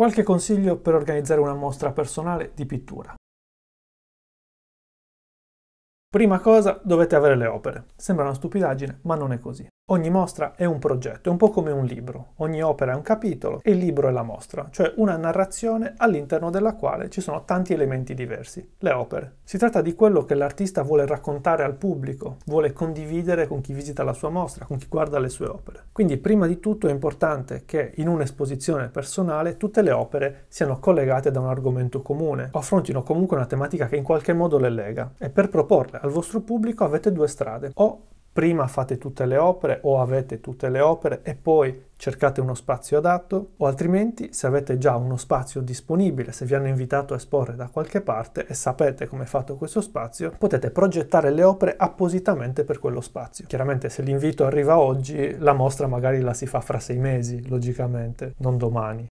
Qualche consiglio per organizzare una mostra personale di pittura. Prima cosa dovete avere le opere. Sembra una stupidaggine, ma non è così. Ogni mostra è un progetto, è un po' come un libro. Ogni opera è un capitolo e il libro è la mostra, cioè una narrazione all'interno della quale ci sono tanti elementi diversi, le opere. Si tratta di quello che l'artista vuole raccontare al pubblico, vuole condividere con chi visita la sua mostra, con chi guarda le sue opere. Quindi prima di tutto è importante che in un'esposizione personale tutte le opere siano collegate da un argomento comune, affrontino comunque una tematica che in qualche modo le lega. E per proporle al vostro pubblico avete due strade, o prima fate tutte le opere o avete tutte le opere e poi cercate uno spazio adatto o altrimenti se avete già uno spazio disponibile, se vi hanno invitato a esporre da qualche parte e sapete come è fatto questo spazio, potete progettare le opere appositamente per quello spazio. Chiaramente se l'invito arriva oggi, la mostra magari la si fa fra sei mesi, logicamente, non domani.